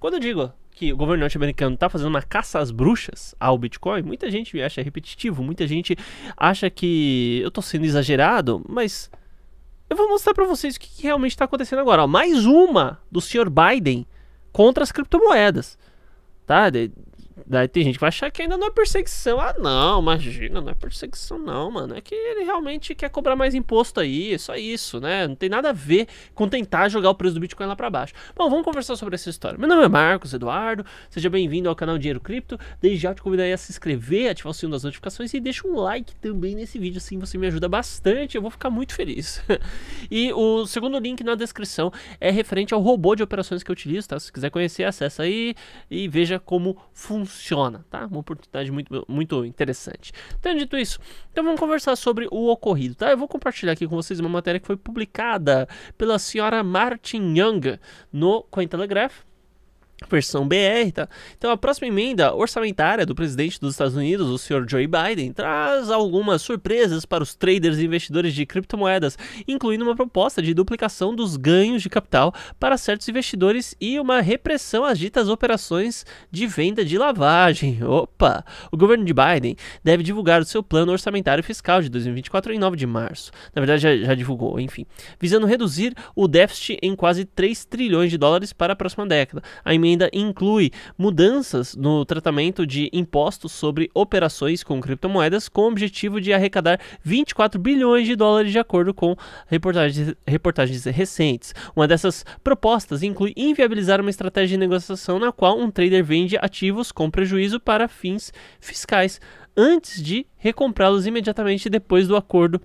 Quando eu digo que o governo norte-americano está fazendo uma caça às bruxas ao Bitcoin, muita gente acha repetitivo, muita gente acha que eu estou sendo exagerado, mas eu vou mostrar para vocês o que, que realmente está acontecendo agora. Ó, mais uma do senhor Biden contra as criptomoedas. Tá? Daí tem gente que vai achar que ainda não é perseguição. Ah, não, imagina, não é perseguição, não, mano. É que ele realmente quer cobrar mais imposto aí, só isso, né? Não tem nada a ver com tentar jogar o preço do Bitcoin lá para baixo. Bom, vamos conversar sobre essa história. Meu nome é Marcos Eduardo, seja bem-vindo ao canal Dinheiro Cripto. Desde já te convido aí a se inscrever, ativar o sininho das notificações e deixa um like também nesse vídeo, assim você me ajuda bastante, eu vou ficar muito feliz. e o segundo link na descrição é referente ao robô de operações que eu utilizo, tá? Se quiser conhecer, acessa aí e veja como funciona funciona, tá? Uma oportunidade muito, muito interessante. Então, dito isso, então vamos conversar sobre o ocorrido, tá? Eu vou compartilhar aqui com vocês uma matéria que foi publicada pela senhora Martin Young no Cointelegraph versão BR, tá? Então a próxima emenda orçamentária do presidente dos Estados Unidos, o senhor Joe Biden, traz algumas surpresas para os traders e investidores de criptomoedas, incluindo uma proposta de duplicação dos ganhos de capital para certos investidores e uma repressão às ditas operações de venda de lavagem. Opa! O governo de Biden deve divulgar o seu plano orçamentário fiscal de 2024 em 9 de março. Na verdade já, já divulgou, enfim, visando reduzir o déficit em quase 3 trilhões de dólares para a próxima década. A emenda ainda inclui mudanças no tratamento de impostos sobre operações com criptomoedas, com o objetivo de arrecadar 24 bilhões de dólares, de acordo com reportagens, reportagens recentes. Uma dessas propostas inclui inviabilizar uma estratégia de negociação na qual um trader vende ativos com prejuízo para fins fiscais antes de recomprá-los imediatamente depois do acordo,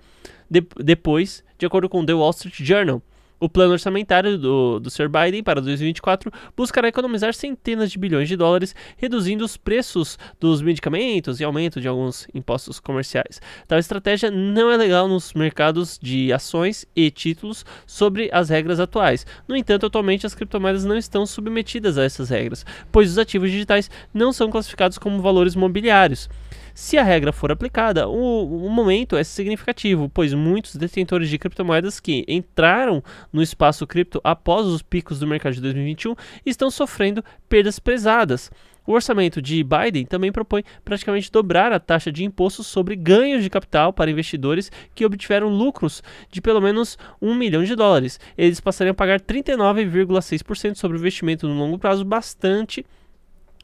de, depois, de acordo com o The Wall Street Journal. O plano orçamentário do, do Sr. Biden para 2024 buscará economizar centenas de bilhões de dólares, reduzindo os preços dos medicamentos e aumento de alguns impostos comerciais. Tal estratégia não é legal nos mercados de ações e títulos sobre as regras atuais. No entanto, atualmente as criptomoedas não estão submetidas a essas regras, pois os ativos digitais não são classificados como valores mobiliários. Se a regra for aplicada, o, o momento é significativo, pois muitos detentores de criptomoedas que entraram no espaço cripto após os picos do mercado de 2021 estão sofrendo perdas pesadas. O orçamento de Biden também propõe praticamente dobrar a taxa de imposto sobre ganhos de capital para investidores que obtiveram lucros de pelo menos um milhão de dólares. Eles passariam a pagar 39,6% sobre o investimento no longo prazo, bastante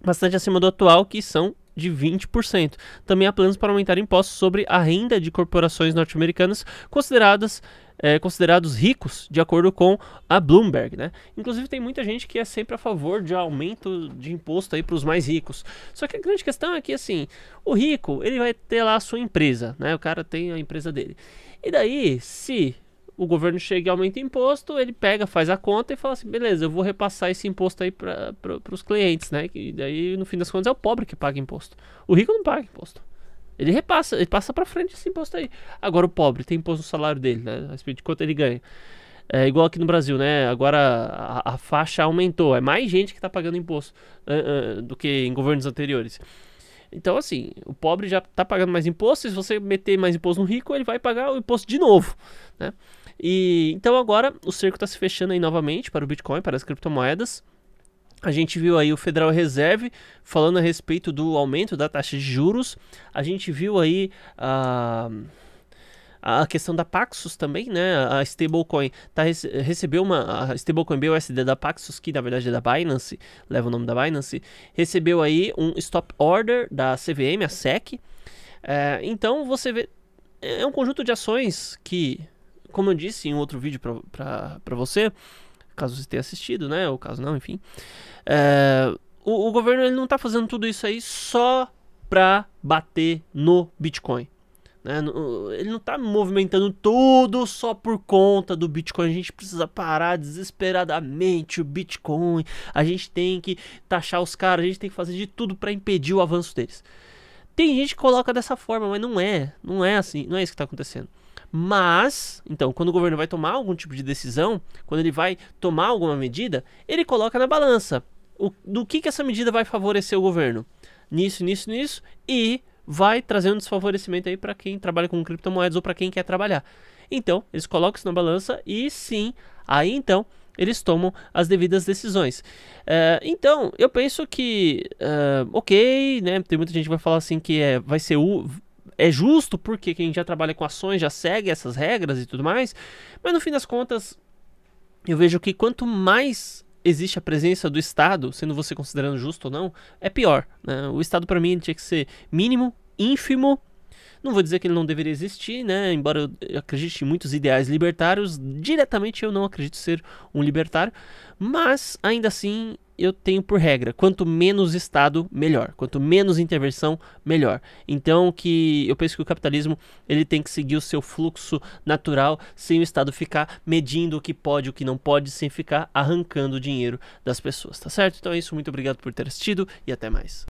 bastante acima do atual, que são de 20%. Também há planos para aumentar impostos sobre a renda de corporações norte-americanas consideradas é, considerados ricos, de acordo com a Bloomberg. Né? Inclusive, tem muita gente que é sempre a favor de aumento de imposto para os mais ricos. Só que a grande questão é que assim, o rico ele vai ter lá a sua empresa, né? o cara tem a empresa dele. E daí, se o governo chega e aumenta imposto, ele pega, faz a conta e fala assim, beleza, eu vou repassar esse imposto aí para os clientes, né? E daí, no fim das contas, é o pobre que paga imposto. O rico não paga imposto. Ele repassa, ele passa para frente esse imposto aí. Agora o pobre tem imposto no salário dele, né? A respeito de quanto ele ganha. É igual aqui no Brasil, né? Agora a, a faixa aumentou, é mais gente que está pagando imposto uh, uh, do que em governos anteriores. Então, assim, o pobre já está pagando mais imposto, se você meter mais imposto no rico, ele vai pagar o imposto de novo, né? E então agora o cerco está se fechando aí novamente para o Bitcoin, para as criptomoedas. A gente viu aí o Federal Reserve falando a respeito do aumento da taxa de juros. A gente viu aí a. Ah, a questão da Paxos também, né? A stablecoin tá, recebeu uma. A stablecoin BUSD da Paxos, que na verdade é da Binance, leva o nome da Binance, recebeu aí um stop order da CVM, a SEC. É, então você vê. É um conjunto de ações que como eu disse em outro vídeo para você, caso você tenha assistido, né? Ou caso não, enfim. É, o, o, governo ele não está fazendo tudo isso aí só para bater no Bitcoin. Né? Ele não está movimentando tudo só por conta do Bitcoin. A gente precisa parar desesperadamente o Bitcoin. A gente tem que taxar os caras, a gente tem que fazer de tudo para impedir o avanço deles. Tem gente que coloca dessa forma, mas não é. Não é assim, não é isso que está acontecendo. Mas, então, quando o governo vai tomar algum tipo de decisão, quando ele vai tomar alguma medida, ele coloca na balança o, do que, que essa medida vai favorecer o governo. Nisso, nisso, nisso, e vai trazer um desfavorecimento aí para quem trabalha com criptomoedas ou para quem quer trabalhar. Então, eles colocam isso na balança e sim, aí então eles tomam as devidas decisões. É, então, eu penso que, ah, ok, né? Tem muita gente que vai falar assim que é, vai ser é justo porque quem já trabalha com ações já segue essas regras e tudo mais, mas no fim das contas, eu vejo que quanto mais existe a presença do Estado, sendo você considerando justo ou não, é pior. Né? O Estado, para mim, tinha que ser mínimo, ínfimo. Não vou dizer que ele não deveria existir, né? Embora eu acredite em muitos ideais libertários, diretamente eu não acredito ser um libertário, mas ainda assim eu tenho por regra, quanto menos Estado, melhor. Quanto menos intervenção, melhor. Então que eu penso que o capitalismo ele tem que seguir o seu fluxo natural, sem o Estado ficar medindo o que pode, o que não pode, sem ficar arrancando dinheiro das pessoas, tá certo? Então é isso, muito obrigado por ter assistido e até mais.